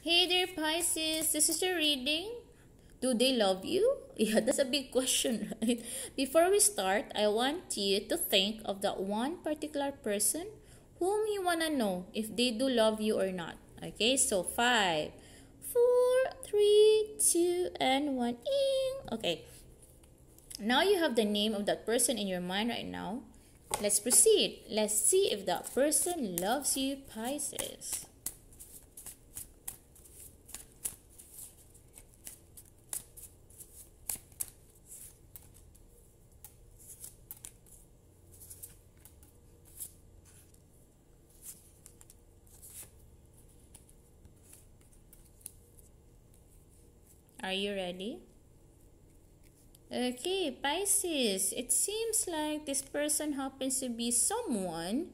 Hey there, Pisces. This is your reading. Do they love you? Yeah, that's a big question, right? Before we start, I want you to think of that one particular person whom you want to know if they do love you or not. Okay, so five, four, three, two, and one. Ing. Okay, now you have the name of that person in your mind right now. Let's proceed. Let's see if that person loves you, Pisces. Are you ready? Okay, Pisces, it seems like this person happens to be someone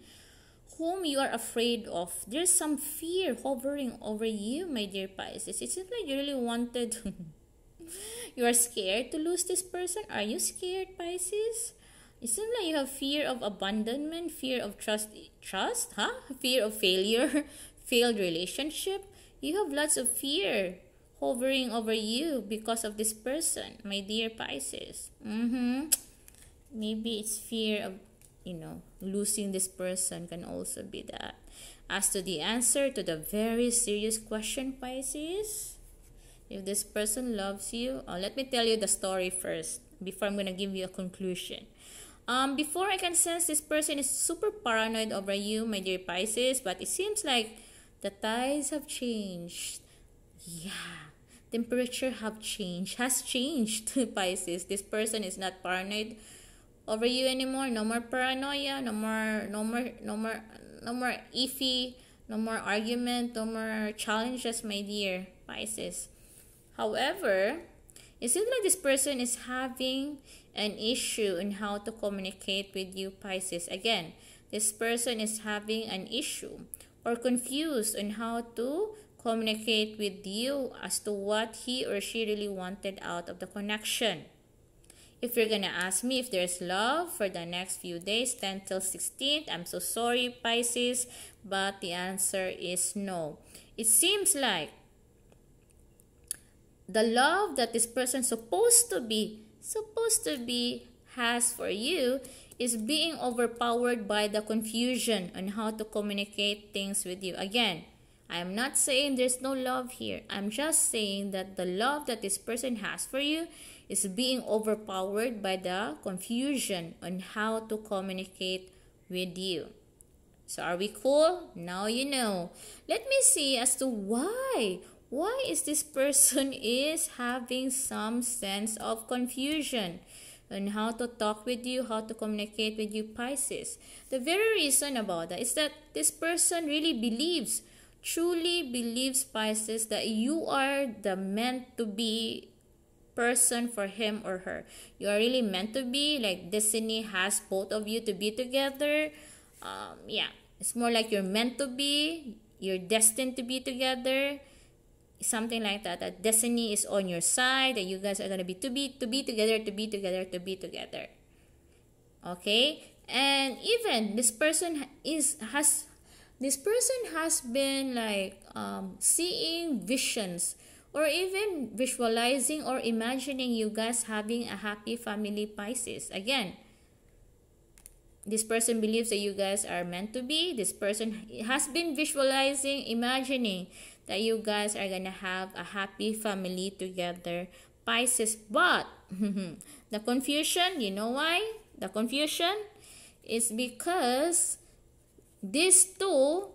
whom you are afraid of. There's some fear hovering over you, my dear Pisces. It seems like you really wanted. you are scared to lose this person. Are you scared, Pisces? It seems like you have fear of abandonment, fear of trust, trust, huh? Fear of failure, failed relationship. You have lots of fear hovering over you because of this person, my dear Pisces. Mm-hmm. Maybe it's fear of, you know, losing this person can also be that. As to the answer to the very serious question, Pisces, if this person loves you, oh, let me tell you the story first before I'm going to give you a conclusion. Um, before I can sense this person is super paranoid over you, my dear Pisces, but it seems like the ties have changed. Yeah temperature have changed has changed Pisces. This person is not paranoid over you anymore. No more paranoia, no more no more no more no more iffy, no more argument, no more challenges, my dear Pisces. However, it seems like this person is having an issue in how to communicate with you, Pisces. Again, this person is having an issue or confused on how to communicate with you as to what he or she really wanted out of the connection. If you're gonna ask me if there's love for the next few days, 10 till 16th, I'm so sorry, Pisces, but the answer is no. It seems like the love that this person supposed to be supposed to be has for you is being overpowered by the confusion on how to communicate things with you. Again, I am not saying there's no love here. I'm just saying that the love that this person has for you is being overpowered by the confusion on how to communicate with you. So are we cool? Now you know. Let me see as to why. Why is this person is having some sense of confusion? on how to talk with you, how to communicate with you, Pisces. The very reason about that is that this person really believes truly believe, Pisces, that you are the meant to be person for him or her. You are really meant to be. Like destiny has both of you to be together. Um, yeah, it's more like you're meant to be. You're destined to be together. Something like that. That destiny is on your side. That you guys are gonna be to be to be together, to be together, to be together. Okay. And even this person is has this person has been like um, seeing visions or even visualizing or imagining you guys having a happy family Pisces. Again, this person believes that you guys are meant to be. This person has been visualizing, imagining that you guys are going to have a happy family together, Pisces. But the confusion, you know why? The confusion is because this 2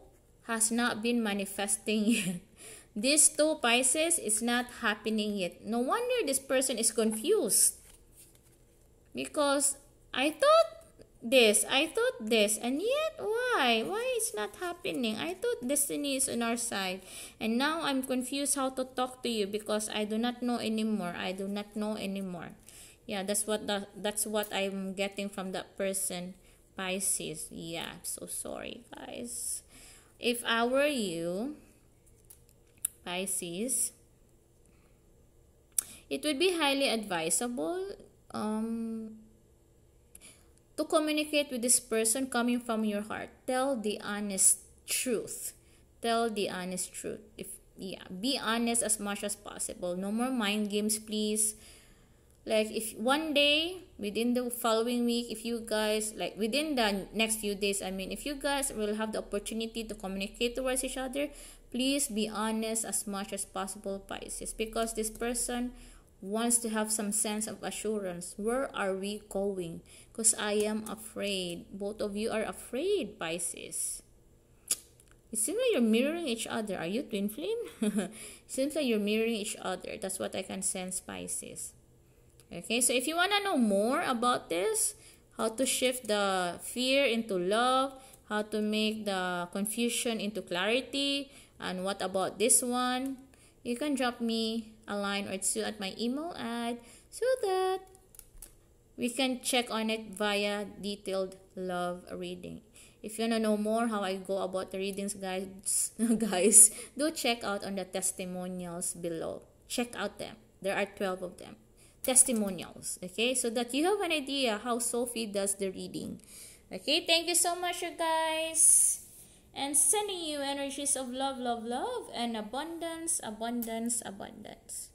has not been manifesting yet. This 2 Pisces is not happening yet. No wonder this person is confused. Because I thought this, I thought this, and yet why? Why it's not happening? I thought destiny is on our side. And now I'm confused how to talk to you because I do not know anymore. I do not know anymore. Yeah, that's what the, that's what I'm getting from that person. Pisces. Yeah, I'm so sorry, guys. If I were you, Pisces, it would be highly advisable um, to communicate with this person coming from your heart. Tell the honest truth. Tell the honest truth. If yeah, be honest as much as possible. No more mind games, please like if one day within the following week if you guys like within the next few days i mean if you guys will have the opportunity to communicate towards each other please be honest as much as possible pisces because this person wants to have some sense of assurance where are we going because i am afraid both of you are afraid pisces it seems like you're mirroring each other are you twin flame it seems like you're mirroring each other that's what i can sense pisces Okay, so if you want to know more about this, how to shift the fear into love, how to make the confusion into clarity, and what about this one, you can drop me a line or two at my email ad so that we can check on it via detailed love reading. If you want to know more how I go about the readings, guys, guys, do check out on the testimonials below. Check out them. There are 12 of them testimonials. Okay, so that you have an idea how Sophie does the reading. Okay, thank you so much, you guys. And sending you energies of love, love, love, and abundance, abundance, abundance.